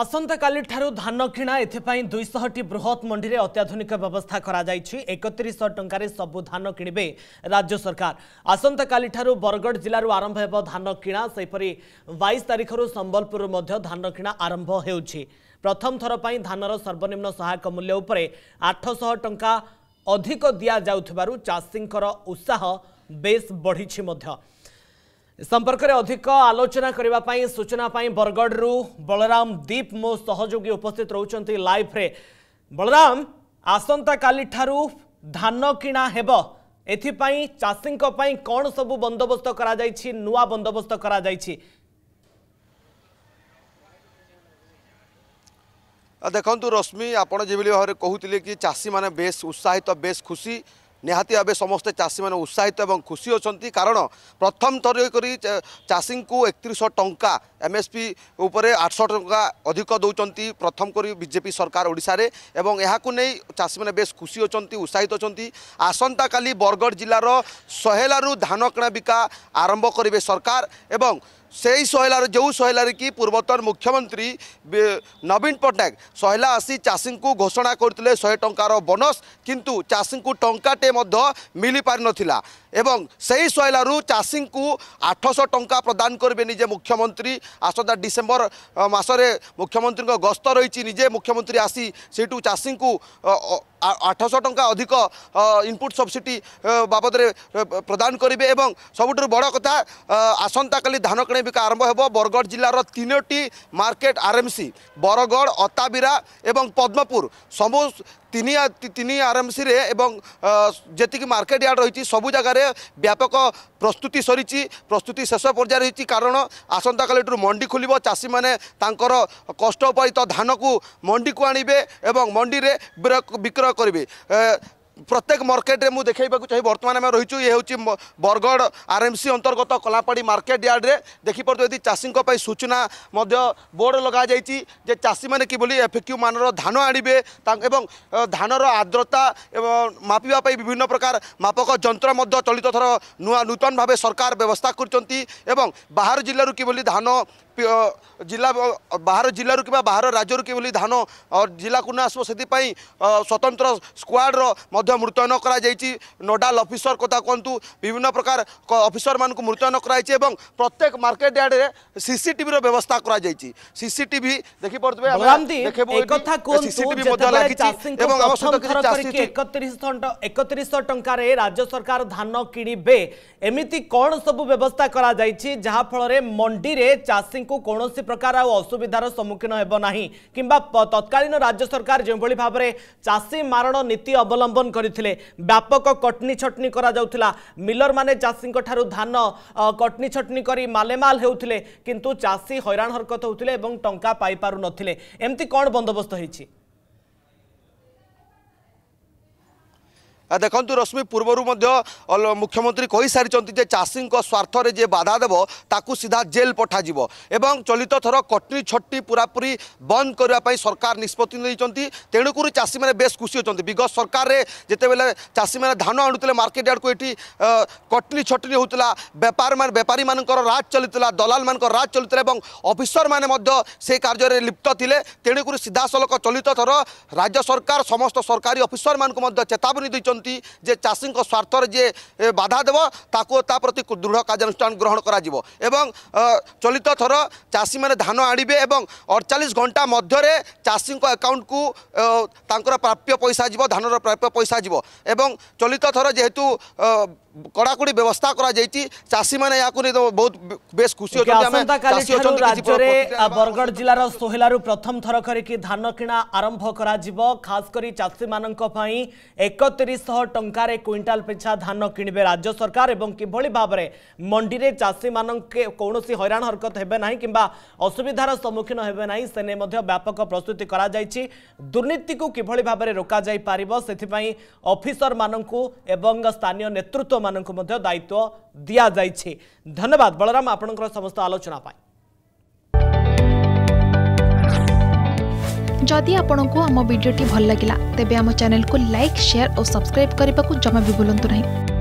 ଆସନ୍ତା କାଲିଠାରୁ ଧାନ କିଣା ଏଥିପାଇଁ ଦୁଇଶହଟି ବୃହତ୍ ମଣ୍ଡିରେ ଅତ୍ୟାଧୁନିକ ବ୍ୟବସ୍ଥା କରାଯାଇଛି ଏକତିରିଶହ ଟଙ୍କାରେ ସବୁ ଧାନ କିଣିବେ ରାଜ୍ୟ ସରକାର ଆସନ୍ତାକାଲିଠାରୁ ବରଗଡ଼ ଜିଲ୍ଲାରୁ ଆରମ୍ଭ ହେବ ଧାନ କିଣା ସେହିପରି ବାଇଶ ତାରିଖରୁ ସମ୍ବଲପୁରରୁ ମଧ୍ୟ ଧାନ କିଣା ଆରମ୍ଭ ହେଉଛି ପ୍ରଥମ ଥର ପାଇଁ ଧାନର ସର୍ବନିମ୍ନ ସହାୟକ ମୂଲ୍ୟ ଉପରେ ଆଠଶହ ଟଙ୍କା ଅଧିକ ଦିଆଯାଉଥିବାରୁ ଚାଷୀଙ୍କର ଉତ୍ସାହ ବେଶ୍ ବଢ଼ିଛି ମଧ୍ୟ ସମ୍ପର୍କରେ ଅଧିକ ଆଲୋଚନା କରିବା ପାଇଁ ସୂଚନା ପାଇଁ ବରଗଡ଼ରୁ ବଳରାମ ଦୀପ ମୋ ସହଯୋଗୀ ଉପସ୍ଥିତ ରହୁଛନ୍ତି ଲାଇଭ୍ରେ ବଳରାମ ଆସନ୍ତାକାଲିଠାରୁ ଧାନ କିଣା ହେବ ଏଥିପାଇଁ ଚାଷୀଙ୍କ ପାଇଁ କ'ଣ ସବୁ ବନ୍ଦୋବସ୍ତ କରାଯାଇଛି ନୂଆ ବନ୍ଦୋବସ୍ତ କରାଯାଇଛି ଦେଖନ୍ତୁ ରଶ୍ମି ଆପଣ ଯେଭଳି ଭାବରେ କହୁଥିଲେ କି ଚାଷୀମାନେ ବେଶ୍ ଉତ୍ସାହିତ ବେଶ୍ ଖୁସି ନିହାତି ଭାବେ ସମସ୍ତେ ଚାଷୀମାନେ ଉତ୍ସାହିତ ଏବଂ ଖୁସି ଅଛନ୍ତି କାରଣ ପ୍ରଥମ ଥର କରି ଚାଷୀଙ୍କୁ ଏକତିରିଶହ ଟଙ୍କା ଏମ୍ଏସ୍ପି ଉପରେ ଆଠଶହ ଟଙ୍କା ଅଧିକ ଦେଉଛନ୍ତି ପ୍ରଥମ କରି ବିଜେପି ସରକାର ଓଡ଼ିଶାରେ ଏବଂ ଏହାକୁ ନେଇ ଚାଷୀମାନେ ବେଶ୍ ଖୁସି ଅଛନ୍ତି ଉତ୍ସାହିତ ଅଛନ୍ତି ଆସନ୍ତାକାଲି ବରଗଡ଼ ଜିଲ୍ଲାର ଶହେଲାରୁ ଧାନ କିଣାବିକା ଆରମ୍ଭ କରିବେ ସରକାର ଏବଂ সেই সহলার যে সহলারিকি পূর্বতন মুখ্যমন্ত্রী নবীন পট্টনাক সহলা আসি চাষী ঘোষণা করলে শহে টঙ্কার বনস কিন্তু চাষী টঙ্কাটে মিপারি নথিলা এবং সেই সহলারু চাষী আঠশ টঙ্কা প্রদান করবে নিজে মুখ্যমন্ত্রী আসন্তা ডিসেম্বর মাসরে মুখ্যমন্ত্রী গস্ত রয়েছে নিজে মুখ্যমন্ত্রী আসি সেইটু চাষী আঠশো টঙ্কা অধিক ইনপুট সবসিডি বাবদরে প্রদান করবে এবং সবুঠার বড় কথা আসন্তকালি ধান কিণা বিকা আরম্ভ হব বরগড় জেলার তিনোটি মার্কেট আরএমসি বরগড় অতাবিরা এবং পদ্মপুর সমু তিনি তিনি আরএমসি এবং যেতিকি মার্কেট ইয়ার্ড রয়েছে সবু জায়গায় ব্যাপক ପ୍ରସ୍ତୁତି ସରିଛି ପ୍ରସ୍ତୁତି ଶେଷ ପର୍ଯ୍ୟାୟରେ ହୋଇଛି କାରଣ ଆସନ୍ତାକାଲିଠାରୁ ମଣ୍ଡି ଖୋଲିବ ଚାଷୀମାନେ ତାଙ୍କର କଷ୍ଟ ଉପାୟିତ ଧାନକୁ ମଣ୍ଡିକୁ ଆଣିବେ ଏବଂ ମଣ୍ଡିରେ ବିକ୍ରୟ କରିବେ প্রত্যেক মার্কেটে মু দেখাইবাকু চাই বর্তমানে আমি রয়েছু ইয়ে হচ্ছে বরগড় আরএমসি অন্তর্গত কলাপাড়ি মার্কেট ইয়ার্ডে দেখিপার যদি চাষীঙ্ পাই সূচনা মধ্য বোর্ড লগা যাই যে চাষী মানে কিভাবে এফেক্টিভ মানর ধান আনবে এবং ধানর আর্দ্রতা মাপিবা বিভিন্ন প্রকার মাপক যন্ত্র মধ্য চলিত থর নূতন ভাবে সরকার ব্যবস্থা করছেন এবং বাহার জেলার কিভাবে ধান जिला बाहर जिलूर कि बाहर राज्य कि धान जिला आसपाई स्वतंत्र स्क्वाड्र मुतयन कर नोडाल अफिसर कथा कहतु विभिन्न प्रकार अफिसर मान मुतयन कर प्रत्येक मार्केट यार्ड में सीसीटीवी व्यवस्था कर सीसीटीवी देखिपे टकर राज्य सरकार धान किणवे एमती कौन सब व्यवस्था कर मंडी में चाषी ଚାଷୀଙ୍କୁ କୌଣସି ପ୍ରକାର ଆଉ ଅସୁବିଧାର ସମ୍ମୁଖୀନ ହେବ ନାହିଁ କିମ୍ବା ତତ୍କାଳୀନ ରାଜ୍ୟ ସରକାର ଯେଉଁଭଳି ଭାବରେ ଚାଷୀ ମାରଣ ନୀତି ଅବଲମ୍ବନ କରିଥିଲେ ବ୍ୟାପକ କଟନୀ ଛଟନି କରାଯାଉଥିଲା ମିଲରମାନେ ଚାଷୀଙ୍କ ଠାରୁ ଧାନ କଟନୀ ଛଟନୀ କରି ମାଲେମାଲ ହେଉଥିଲେ କିନ୍ତୁ ଚାଷୀ ହଇରାଣ ହରକତ ହେଉଥିଲେ ଏବଂ ଟଙ୍କା ପାଇପାରୁନଥିଲେ ଏମିତି କ'ଣ ବନ୍ଦୋବସ୍ତ ହୋଇଛି ଦେଖନ୍ତୁ ରଶ୍ମି ପୂର୍ବରୁ ମଧ୍ୟ ମୁଖ୍ୟମନ୍ତ୍ରୀ କହିସାରିଛନ୍ତି ଯେ ଚାଷୀଙ୍କ ସ୍ୱାର୍ଥରେ ଯିଏ ବାଧା ଦେବ ତାକୁ ସିଧା ଜେଲ୍ ପଠାଯିବ ଏବଂ ଚଳିତ ଥର କଟନୀ ଛଟନୀ ପୁରାପୁରି ବନ୍ଦ କରିବା ପାଇଁ ସରକାର ନିଷ୍ପତ୍ତି ନେଇଛନ୍ତି ତେଣୁକରି ଚାଷୀମାନେ ବେଶ୍ ଖୁସି ଅଛନ୍ତି ବିଗତ ସରକାରରେ ଯେତେବେଳେ ଚାଷୀମାନେ ଧାନ ଆଣୁଥିଲେ ମାର୍କେଟ ଆଡ଼କୁ ଏଠି କଟନୀ ଛଟନୀ ହେଉଥିଲା ବେପାରୀମାନେ ବେପାରୀମାନଙ୍କର ରାଜ ଚାଲିଥିଲା ଦଲାଲମାନଙ୍କ ରାଜ ଚାଲିଥିଲା ଏବଂ ଅଫିସରମାନେ ମଧ୍ୟ ସେ କାର୍ଯ୍ୟରେ ଲିପ୍ତ ଥିଲେ ତେଣୁକରି ସିଧାସଳଖ ଚଳିତ ଥର ରାଜ୍ୟ ସରକାର ସମସ୍ତ ସରକାରୀ ଅଫିସରମାନଙ୍କୁ ମଧ୍ୟ ଚେତାବନୀ ଦେଇଛନ୍ତି କହୁଛନ୍ତି ଯେ ଚାଷୀଙ୍କ ସ୍ୱାର୍ଥରେ ଯିଏ ବାଧା ଦେବ ତାକୁ ତା ପ୍ରତି ଦୃଢ଼ କାର୍ଯ୍ୟାନୁଷ୍ଠାନ ଗ୍ରହଣ କରାଯିବ ଏବଂ ଚଳିତ ଥର ଚାଷୀମାନେ ଧାନ ଆଣିବେ ଏବଂ ଅଡ଼ଚାଳିଶ ଘଣ୍ଟା ମଧ୍ୟରେ ଚାଷୀଙ୍କ ଆକାଉଣ୍ଟକୁ ତାଙ୍କର ପ୍ରାପ୍ୟ ପଇସା ଯିବ ଧାନର ପ୍ରାପ୍ୟ ପଇସା ଯିବ ଏବଂ ଚଳିତ ଥର ଯେହେତୁ কড়াকড়ি ব্যবস্থা করা যাইছি চাষী মানে ইয়াকু নেই বহুত বেশ খুশি রাজ্যে বরগড় জেলার সোহেলার প্রথম থর করি ধান কিনা আরম্ভ করা খাস করে চাষী মানুষ একত্রিশ টঙ্কার কুইন্টাল পিছা ধান কিণবে রাজ্য সরকার এবং কিভাবে ভাবে মন্ডিরে চাষী মানুষকে কৌশি হইরাণ হরকত হবে না কিংবা অসুবিধার সম্মুখীন হবে না সে ব্যাপক প্রস্তুতি করা যাইছি দুর্নীতিকে কিভাবে ভাবে রোকা যাই পাব সেপাই অফিসর মানুষ এবং স্থানীয় নেতৃত্ব ମାନଙ୍କୁ ମଧ୍ୟ ଦାୟିତ୍ୱ ଦିଆଯାଇଛି ଧନ୍ୟବାଦ ବଳରାମ ଆପଣଙ୍କର ସମସ୍ତ ଆଲୋଚନା जदि आपण आम भिडी भल लगा तेब आम चेल्क लाइक सेयार और सब्सक्राइब करने को जमा भी बुलां नहीं